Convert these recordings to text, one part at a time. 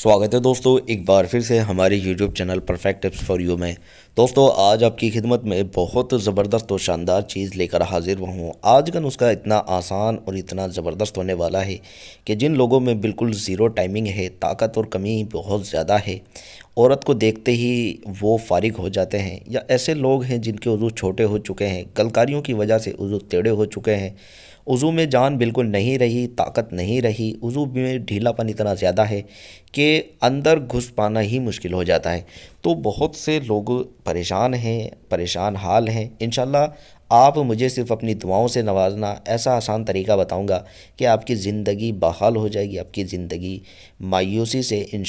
स्वागत है दोस्तों एक बार फिर से हमारे YouTube channel perfect tips for you में दोस्तों आज आपकी खिदमत में बहुत ज़बरदस्त और शानदार चीज़ लेकर हाजिर हुआ हूँ आज का नुस्खा इतना आसान और इतना ज़बरदस्त होने वाला है कि जिन लोगों में बिल्कुल ज़ीरो टाइमिंग है ताकत और कमी बहुत ज़्यादा है औरत को देखते ही वो फारिग हो जाते हैं या ऐसे लोग हैं जिनके वज़ू छोटे हो चुके हैं गलकारियों की वजह से वज़ू टेढ़े हो चुके हैं वज़ू में जान बिल्कुल नहीं रही ताकत नहीं रही वज़ू में ढीलापन इतना ज़्यादा है कि अंदर घुस पाना ही मुश्किल हो जाता है तो बहुत से लोग परेशान हैं परेशान हाल हैं इन आप मुझे सिर्फ अपनी दुआओं से नवाजना ऐसा आसान तरीका बताऊंगा कि आपकी ज़िंदगी बहाल हो जाएगी आपकी ज़िंदगी मायूसी से इन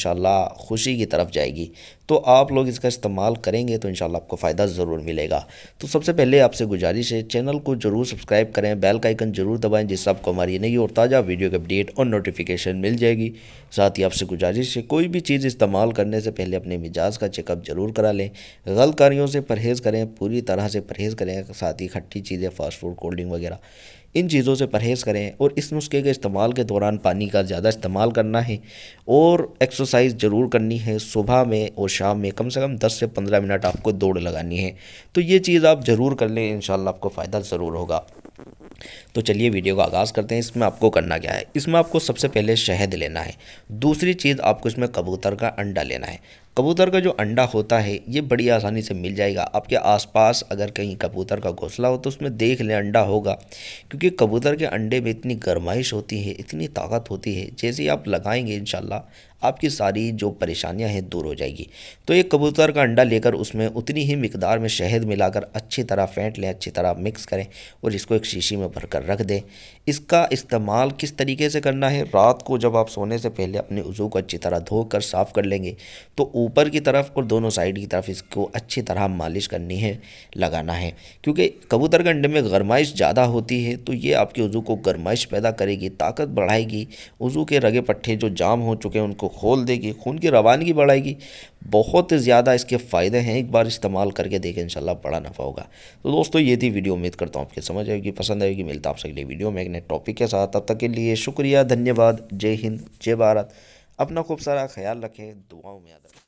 खुशी की तरफ जाएगी तो आप लोग इसका इस्तेमाल करेंगे तो इन आपको फ़ायदा ज़रूर मिलेगा तो सबसे पहले आपसे गुजारिश है चैनल को ज़रूर सब्सक्राइब करें बेल का आइकन ज़रूर दबाएं जिससे आपको हमारी नई और ताज़ा वीडियो की अपडेट और नोटिफिकेशन मिल जाएगी साथ ही आपसे गुजारिश है कोई भी चीज़ इस्तेमाल करने से पहले अपने मिजाज का चेकअप ज़रूर करा लें गलत कार्यों से परहेज़ करें पूरी तरह से परहेज़ करें साथ ही खट्टी चीज़ें फास्ट फूड कोल्ड ड्रिंक वगैरह इन चीज़ों से परहेज़ करें और इस नुस्खे के इस्तेमाल के दौरान पानी का ज़्यादा इस्तेमाल करना है और एक्सरसाइज ज़रूर करनी है सुबह में और शाम में कम से कम 10 से 15 मिनट आपको दौड़ लगानी है तो ये चीज़ आप ज़रूर कर लें इन आपको फ़ायदा ज़रूर होगा तो चलिए वीडियो का आगाज़ करते हैं इसमें आपको करना क्या है इसमें आपको सबसे पहले शहद लेना है दूसरी चीज़ आपको इसमें कबूतर का अंडा लेना है कबूतर का जो अंडा होता है ये बड़ी आसानी से मिल जाएगा आपके आसपास अगर कहीं कबूतर का घोंसला हो तो उसमें देख लें अंडा होगा क्योंकि कबूतर के अंडे में इतनी गर्माइश होती है इतनी ताकत होती है जैसे आप लगाएंगे इन आपकी सारी जो परेशानियां हैं दूर हो जाएगी तो एक कबूतर का अंडा लेकर उसमें उतनी ही मकदार में शहद मिलाकर अच्छी तरह फेंट लें अच्छी तरह मिक्स करें और इसको एक शीशी में भरकर रख दें इसका इस्तेमाल किस तरीके से करना है रात को जब आप सोने से पहले अपने वज़ू को अच्छी तरह धो कर साफ़ कर लेंगे तो ऊपर की तरफ और दोनों साइड की तरफ इसको अच्छी तरह मालिश करनी है लगाना है क्योंकि कबूतर के अंडे में गरमाइश ज़्यादा होती है तो ये आपके वज़ू को गरमाइश पैदा करेगी ताकत बढ़ाएगी वज़ू के रगे पट्टे जो जाम हो चुके हैं उनको खोल देगी खून की रवानगी बढ़ाएगी बहुत ज़्यादा इसके फ़ायदे हैं एक बार इस्तेमाल करके देखें इंशाल्लाह बड़ा नफ़ा होगा तो दोस्तों ये थी वीडियो उम्मीद करता हूँ आपके समझ आएगी पसंद आएगी मिलता आपसे अगले वीडियो में एक नए टॉपिक के साथ तब तक के लिए शुक्रिया धन्यवाद जय हिंद जय भारत अपना खूब सारा ख्याल रखें दुआओं में याद रखें